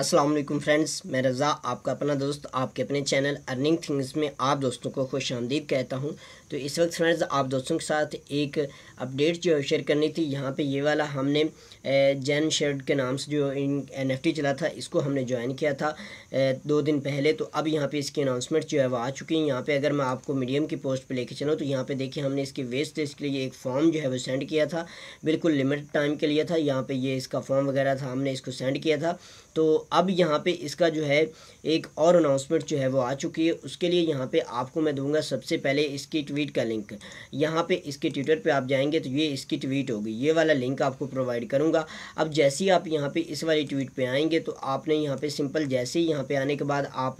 Aslam friends मैं रज़ा आपका अपना दोस्त आपके अपने चैनल अर्निंग थिंग्स में आप दोस्तों को खुश आमदीद कहता हूँ तो इस वक्त फ्रेंड्स आप दोस्तों के साथ एक अपडेट जो है शेयर करनी थी यहाँ पे ये वाला हमने जैन शेड के नाम से जो इन एन चला था इसको हमने ज्वाइन किया था दो दिन पहले तो अब यहाँ पे इसकी अनाउंसमेंट जो है वो आ चुकी है यहाँ पे अगर मैं आपको मीडियम की पोस्ट पे लेके चलूँ तो यहाँ पे देखिए हमने इसकी वेस्ट इसके लिए एक फॉर्म जो है वो सेंड किया था बिल्कुल लिमिटेड टाइम के लिए था यहाँ पर ये इसका फॉर्म वगैरह था हमने इसको सेंड किया था तो अब यहाँ पर इसका जो है एक और अनाउंसमेंट जो है वो आ चुकी है उसके लिए यहाँ पर आपको मैं दूँगा सबसे पहले इसकी ट्वीट ट्वीट का लिंक यहाँ पे इसके ट्विटर पे आप जाएंगे तो ये इसकी ट्वीट होगी ये वाला लिंक आपको प्रोवाइड करूँगा अब जैसे ही आप यहाँ पे इस वाली ट्वीट पे आएंगे तो आपने यहाँ पे सिंपल जैसे ही यहाँ पे आने के बाद आप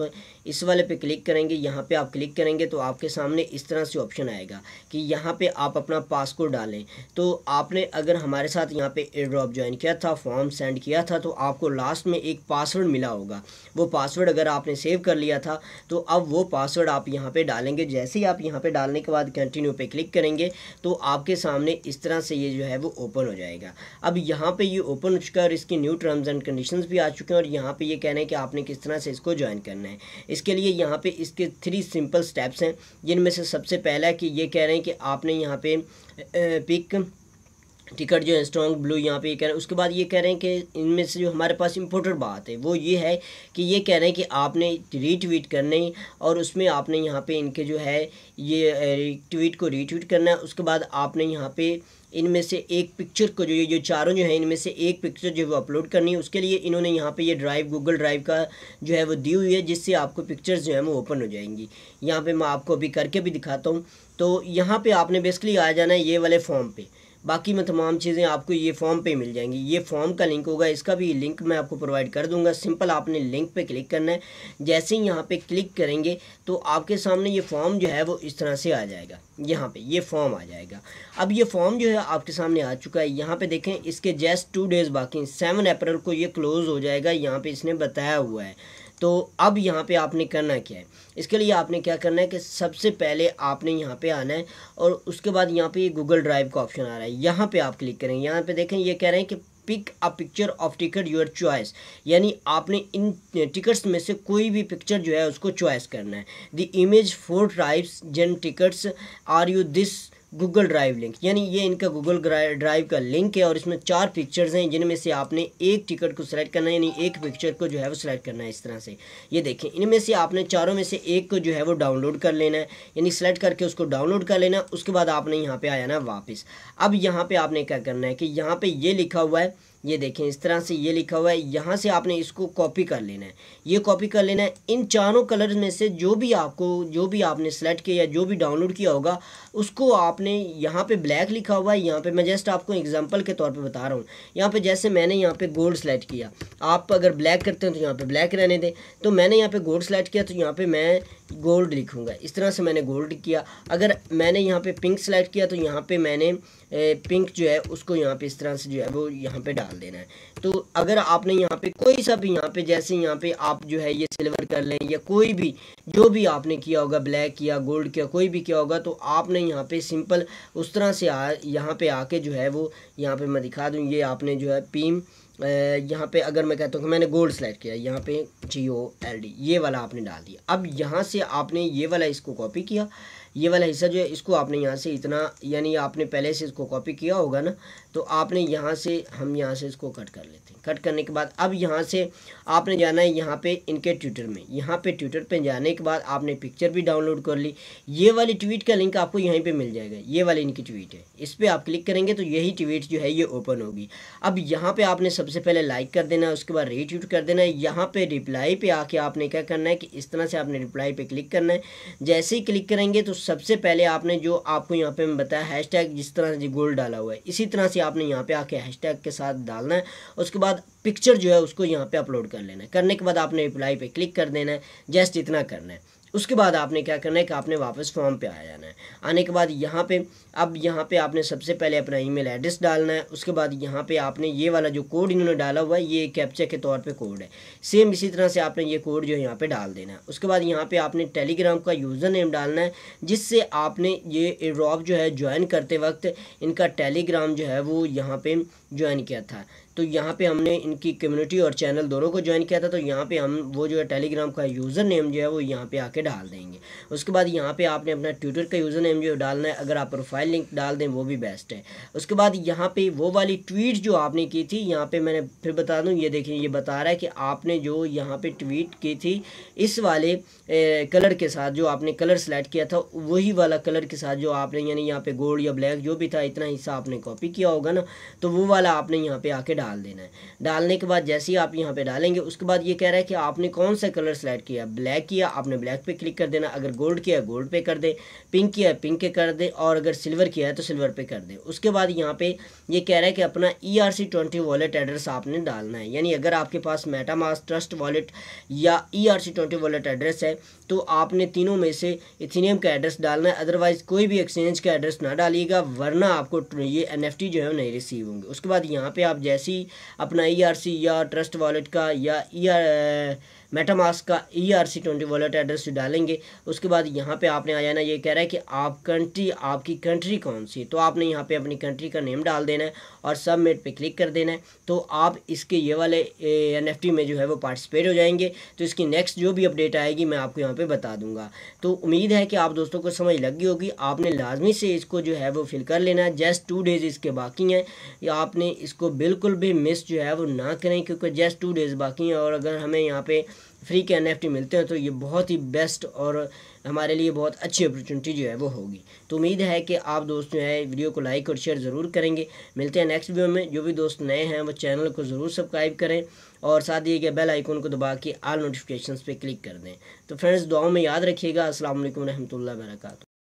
इस वाले पे क्लिक करेंगे यहाँ पे आप क्लिक करेंगे तो आपके सामने इस तरह से ऑप्शन आएगा कि यहाँ पर आप अपना पासकोड डालें तो आपने अगर हमारे साथ यहाँ पे एयर ड्रॉप ज्वाइन किया था फॉर्म सेंड किया था तो आपको लास्ट में एक पासवर्ड मिला होगा वो पासवर्ड अगर आपने सेव कर लिया था तो अब वो पासवर्ड आप यहाँ पर डालेंगे जैसे ही आप यहाँ पर डालने के बाद कंटिन्यू पे क्लिक करेंगे तो आपके सामने इस तरह से ये जो है वो ओपन हो जाएगा अब यहाँ पे ये ओपन हो चुका है और इसकी न्यू टर्म्स एंड कंडीशंस भी आ चुके हैं और यहाँ पे ये कहना है कि आपने किस तरह से इसको ज्वाइन करना है इसके लिए यहाँ पर इसके थ्री सिंपल स्टेप्स हैं जिनमें से सबसे पहला है कि ये कह रहे हैं कि आपने यहाँ पर पिक टिकट जो है स्ट्रॉन्ग ब्लू यहाँ पे ये कह रहे हैं उसके बाद ये कह रहे हैं कि इनमें से जो हमारे पास इम्पोर्टेंट बात है वो ये है कि ये कह रहे हैं कि आपने रीट्वीट करने और उसमें आपने यहाँ पे इनके जो है ये ट्वीट को रीट्वीट करना है उसके बाद आपने यहाँ पे इनमें से एक पिक्चर को जो ये जो चारों जो है इनमें से एक पिक्चर जो है वो अपलोड करनी है उसके लिए इन्होंने यहाँ पे ये ड्राइव गूगल ड्राइव का जो है वो दी हुई है जिससे आपको पिक्चर्स जो है वो ओपन हो जाएंगी यहाँ पे मैं आपको अभी करके भी दिखाता हूँ तो यहाँ पे आपने बेसिकली आ जाना है ये वाले फॉर्म पर बाकी मैं तमाम चीज़ें आपको ये फॉर्म पे मिल जाएंगी ये फॉर्म का लिंक होगा इसका भी लिंक मैं आपको प्रोवाइड कर दूंगा सिंपल आपने लिंक पे क्लिक करना है जैसे ही यहाँ पे क्लिक करेंगे तो आपके सामने ये फॉर्म जो है वो इस तरह से आ जाएगा यहाँ पे ये फॉर्म आ जाएगा अब ये फॉर्म जो है आपके सामने आ चुका है यहाँ पर देखें इसके जस्ट टू डेज़ बाकी सेवन अप्रैल को ये क्लोज़ हो जाएगा यहाँ पर इसने बताया हुआ है तो अब यहाँ पे आपने करना क्या है इसके लिए आपने क्या करना है कि सबसे पहले आपने यहाँ पे आना है और उसके बाद यहाँ पे ये गूगल ड्राइव का ऑप्शन आ रहा है यहाँ पे आप क्लिक करेंगे यहाँ पे देखें ये कह रहे हैं कि pick a picture of ticket your choice यानी आपने इन टिकट्स में से कोई भी पिक्चर जो है उसको चॉइस करना है द इमेज फोर ट्राइब्स जन tickets are you this Google Drive link यानी ये इनका गूगल ड्राइव का लिंक है और इसमें चार पिक्चर्स हैं जिनमें से आपने एक टिकट को सिलेक्ट करना है यानी एक पिक्चर को जो है वो सिलेक्ट करना है इस तरह से ये देखें इनमें से आपने चारों में से एक को जो है वो डाउनलोड कर लेना है यानी सेलेक्ट करके उसको डाउनलोड कर लेना उसके बाद आपने यहाँ पर आ जाना वापस अब यहाँ पर आपने क्या करना है कि यहाँ पर ये लिखा हुआ है ये देखें इस तरह से ये लिखा हुआ है यहाँ से आपने इसको कॉपी कर लेना है ये कॉपी कर लेना है इन चारों कलर में से जो भी आपको जो भी आपने सेलेक्ट किया या जो भी डाउनलोड किया होगा उसको आपने यहाँ पे ब्लैक लिखा हुआ है यहाँ पे मैं जस्ट आपको एग्जांपल के तौर पे बता रहा हूँ यहाँ पे जैसे मैंने यहाँ पर गोल्ड सेलेक्ट किया आप अगर ब्लैक करते हैं तो यहाँ पर ब्लैक रहने दें तो मैंने यहाँ पर गोल्ड सेलेक्ट किया तो यहाँ पर मैं गोल्ड लिखूँगा इस तरह से मैंने गोल्ड किया अगर मैंने यहाँ पर पिंक सेलेक्ट किया तो यहाँ पर मैंने पिंक जो है उसको यहाँ पर इस तरह से जो है वो यहाँ पर डाल ध्यान देना है तो अगर आपने यहाँ पे कोई सा भी यहाँ पे जैसे यहाँ पे आप जो है ये सिल्वर कर लें या कोई भी जो भी आपने किया होगा ब्लैक किया गोल्ड किया कोई भी किया होगा तो आपने यहाँ पे सिंपल उस तरह से आ यहाँ पे आके जो है वो यहाँ पे मैं दिखा दूँ ये आपने जो है पीम यहाँ पे अगर मैं कहता हूँ कि मैंने गोल्ड सेलेक्ट किया यहाँ पे जी ओ एल डी ये वाला आपने डाल दिया अब यहाँ से आपने ये वाला इसको कॉपी किया ये वाला हिस्सा जो है इसको आपने यहाँ से इतना यानी आपने पहले से इसको कॉपी किया होगा ना तो आपने यहाँ से हम यहाँ से इसको कट कर लेते हैं कट करने के बाद अब यहाँ से आपने जाना है यहाँ पे इनके ट्विटर में यहाँ पे ट्विटर पे जाने के बाद आपने पिक्चर भी डाउनलोड कर ली ये वाली ट्वीट का लिंक आपको यहीं पर मिल जाएगा ये वाली इनकी ट्वीट है इस पर आप क्लिक करेंगे तो यही ट्वीट जो है ये ओपन होगी अब यहाँ पर आपने सबसे पहले लाइक कर देना है उसके बाद रीट्वीट कर देना है यहाँ पर रिप्लाई पर आके आपने क्या करना है कि इस तरह से आपने रिप्लाई पर क्लिक करना है जैसे ही क्लिक करेंगे तो सबसे पहले आपने जो आपको यहाँ पे मैं बताया हैशटैग जिस तरह से गोल डाला हुआ है इसी तरह से आपने यहाँ पे आके हैशटैग के साथ डालना है उसके बाद पिक्चर जो है उसको यहाँ पे अपलोड कर लेना है करने के बाद आपने रिप्लाई पे क्लिक कर देना है जस्ट इतना करना है उसके बाद आपने क्या करना है कि आपने वापस फॉर्म पे आ जाना है आने के बाद यहाँ पे अब यहाँ पे आपने सबसे पहले अपना ईमेल एड्रेस डालना है उसके बाद यहाँ पे आपने ये वाला जो कोड इन्होंने डाला हुआ है ये कैप्चर के तौर पे कोड है सेम इसी तरह से आपने ये कोड जो है यहाँ पर डाल देना है उसके बाद यहाँ पे आपने टेलीग्राम का यूज़र नेम डालना है जिससे आपने ये ड्रॉप जो है ज्वाइन करते वक्त इनका टेलीग्राम जो है वो यहाँ पर ज्वाइन किया था तो यहाँ पे हमने इनकी कम्युनिटी और चैनल दोनों को ज्वाइन किया था तो यहाँ पे हम वो जो है टेलीग्राम का यूज़र नेम जो है वो यहाँ पे आके डाल देंगे उसके बाद यहाँ पे आपने अपना ट्विटर का यूज़र नेम जो है डालना है अगर आप प्रोफाइल लिंक डाल दें वो भी बेस्ट है उसके बाद यहाँ पर वो वाली ट्वीट जो आपने की थी यहाँ पर मैंने फिर बता दूँ ये देखिए ये बता रहा है कि आपने जो यहाँ पर ट्वीट की थी इस वाले ए, कलर के साथ जो आपने कलर सेलेक्ट किया था वही वाला कलर के साथ जो आपने यानी यहाँ पर गोल्ड या ब्लैक जो भी था इतना हिस्सा आपने कॉपी किया होगा ना तो वो वाला आपने यहाँ पर आके डाल देना है डालने के बाद जैसे ही आप यहाँ पे डालेंगे उसके बाद ये कह रहा है कि आपने कौन सा कलर सेलेक्ट किया ब्लैक किया आपने ब्लैक पे क्लिक कर देना अगर गोल्ड किया गोल्ड पे कर दे पिंक किया पिंक पे कर दे और अगर सिल्वर किया है तो सिल्वर पे कर दे उसके बाद यहाँ पे ये कह रहा है कि अपना E R C twenty wallet address आपने डालना है यानी अगर आपके पास मेटामास ट्रस्ट वॉलेट या E R C twenty wallet address है तो आपने तीनों में से इथीनियम का एड्रेस डालना है अदरवाइज़ कोई भी एक्सचेंज का एड्रेस ना डालिएगा वरना आपको ये एन एफ टी जो है नहीं रिसीव होंगे उसके बाद यहाँ पर आप जैसी सी अपना ई आर सी या ट्रस्ट वॉलेट का या ई e आर का E R C twenty wallet address डालेंगे उसके बाद यहाँ पे आपने आ जाना ये कह रहा है कि आप कंट्री आपकी कंट्री कौन सी तो आपने यहाँ पे अपनी कंट्री का नेम डाल देना है और सबमिट पे क्लिक कर देना है तो आप इसके ये वाले एन एफ टी में जो है वो पार्टिसिपेट हो जाएंगे तो इसकी नेक्स्ट जो भी अपडेट आएगी मैं आपको यहाँ पर बता दूँगा तो उम्मीद है कि आप दोस्तों को समझ लग गई होगी आपने लाजमी से इसको जो है वो फिल कर लेना है जस्ट टू डेज़ इसके बाकी हैं आपने इसको बिल्कुल भी मिस जो है वो ना करें क्योंकि जस्ट टू डेज़ बाकी हैं और अगर हमें यहाँ पे फ्री के एनएफटी मिलते हैं तो ये बहुत ही बेस्ट और हमारे लिए बहुत अच्छी अपॉर्चुनिटी जो है वो होगी तो उम्मीद है कि आप दोस्त जो है वीडियो को लाइक और शेयर ज़रूर करेंगे मिलते हैं नेक्स्ट वीडियो में जो भी दोस्त नए हैं वो चैनल को ज़रूर सब्सक्राइब करें और साथ ही बेल आइकन को दबा के आल नोटिफिकेशन पर क्लिक कर दें तो फ्रेंड्स दुआओं में याद रखिएगा असल वरहमल वरक